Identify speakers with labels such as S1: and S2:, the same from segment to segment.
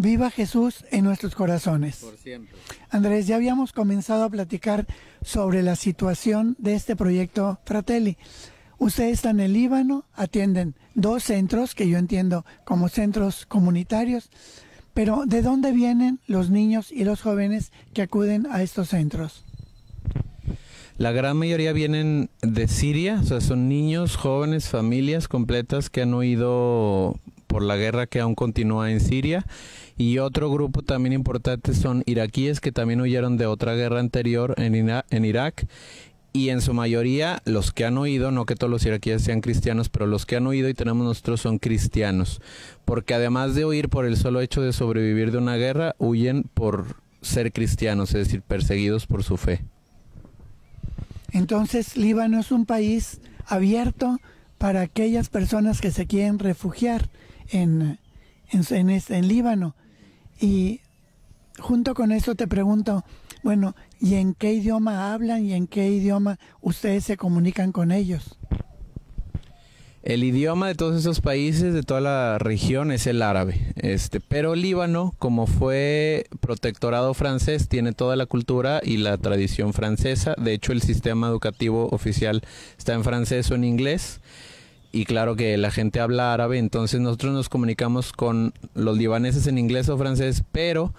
S1: Viva Jesús en nuestros corazones. Por siempre. Andrés, ya habíamos comenzado a platicar sobre la situación de este proyecto Fratelli. Ustedes están en el Líbano, atienden dos centros que yo entiendo como centros comunitarios, pero ¿de dónde vienen los niños y los jóvenes que acuden a estos centros?
S2: La gran mayoría vienen de Siria, o sea, son niños, jóvenes, familias completas que han huido por la guerra que aún continúa en Siria. Y otro grupo también importante son iraquíes que también huyeron de otra guerra anterior en, en Irak y en su mayoría los que han oído, no que todos los iraquíes sean cristianos, pero los que han oído y tenemos nosotros son cristianos, porque además de huir por el solo hecho de sobrevivir de una guerra, huyen por ser cristianos, es decir, perseguidos por su fe.
S1: Entonces, Líbano es un país abierto para aquellas personas que se quieren refugiar en, este, en, Líbano. Y junto con eso te pregunto, bueno, ¿y en qué idioma hablan y en qué idioma ustedes se comunican con ellos?
S2: El idioma de todos esos países, de toda la región, es el árabe. Este, pero Líbano, como fue protectorado francés, tiene toda la cultura y la tradición francesa. De hecho, el sistema educativo oficial está en francés o en inglés y claro que la gente habla árabe, entonces nosotros nos comunicamos con los libaneses en inglés o francés, pero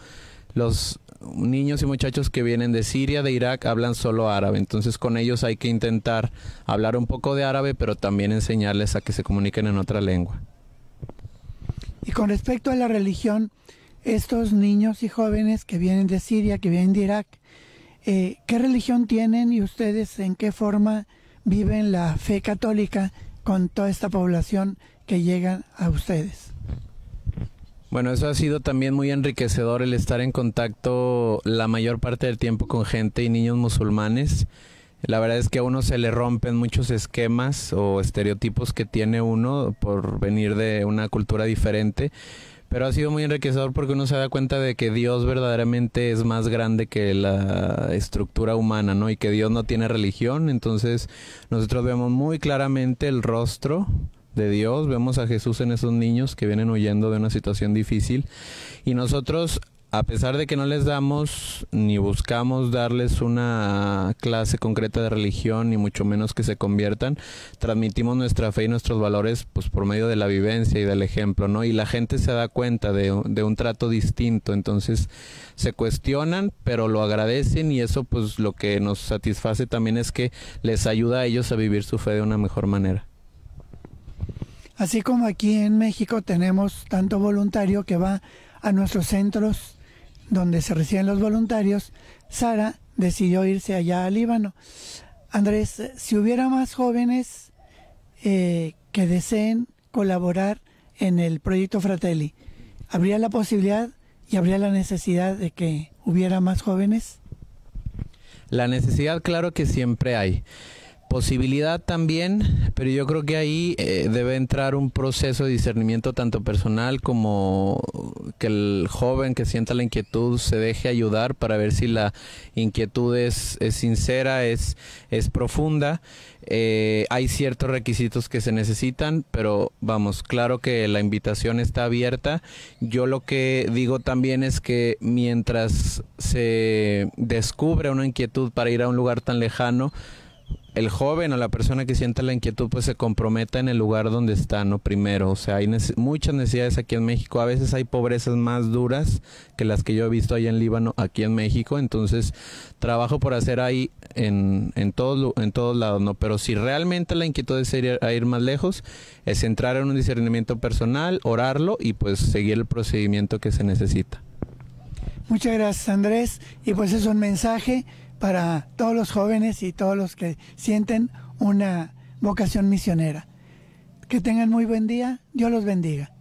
S2: los niños y muchachos que vienen de Siria, de Irak, hablan solo árabe. Entonces con ellos hay que intentar hablar un poco de árabe, pero también enseñarles a que se comuniquen en otra lengua.
S1: Y con respecto a la religión, estos niños y jóvenes que vienen de Siria, que vienen de Irak, eh, ¿qué religión tienen y ustedes en qué forma viven la fe católica? con toda esta población que llega a ustedes.
S2: Bueno, eso ha sido también muy enriquecedor el estar en contacto la mayor parte del tiempo con gente y niños musulmanes. La verdad es que a uno se le rompen muchos esquemas o estereotipos que tiene uno por venir de una cultura diferente pero ha sido muy enriquecedor porque uno se da cuenta de que Dios verdaderamente es más grande que la estructura humana, ¿no? Y que Dios no tiene religión. Entonces nosotros vemos muy claramente el rostro de Dios, vemos a Jesús en esos niños que vienen huyendo de una situación difícil y nosotros a pesar de que no les damos ni buscamos darles una clase concreta de religión, ni mucho menos que se conviertan, transmitimos nuestra fe y nuestros valores pues por medio de la vivencia y del ejemplo, ¿no? Y la gente se da cuenta de, de un trato distinto, entonces se cuestionan, pero lo agradecen y eso pues lo que nos satisface también es que les ayuda a ellos a vivir su fe de una mejor manera.
S1: Así como aquí en México tenemos tanto voluntario que va a nuestros centros donde se reciben los voluntarios, Sara decidió irse allá al Líbano. Andrés, si hubiera más jóvenes eh, que deseen colaborar en el proyecto Fratelli, ¿habría la posibilidad y habría la necesidad de que hubiera más jóvenes?
S2: La necesidad, claro que siempre hay posibilidad también, pero yo creo que ahí eh, debe entrar un proceso de discernimiento tanto personal como que el joven que sienta la inquietud se deje ayudar para ver si la inquietud es, es sincera, es, es profunda. Eh, hay ciertos requisitos que se necesitan, pero vamos, claro que la invitación está abierta. Yo lo que digo también es que mientras se descubre una inquietud para ir a un lugar tan lejano, el joven o la persona que sienta la inquietud pues se comprometa en el lugar donde está, ¿no? Primero, o sea, hay muchas necesidades aquí en México, a veces hay pobrezas más duras que las que yo he visto allá en Líbano, aquí en México, entonces trabajo por hacer ahí en, en, todo, en todos lados, ¿no? Pero si realmente la inquietud es ir ir más lejos, es entrar en un discernimiento personal, orarlo y pues seguir el procedimiento que se necesita.
S1: Muchas gracias Andrés y pues es un mensaje para todos los jóvenes y todos los que sienten una vocación misionera. Que tengan muy buen día, Dios los bendiga.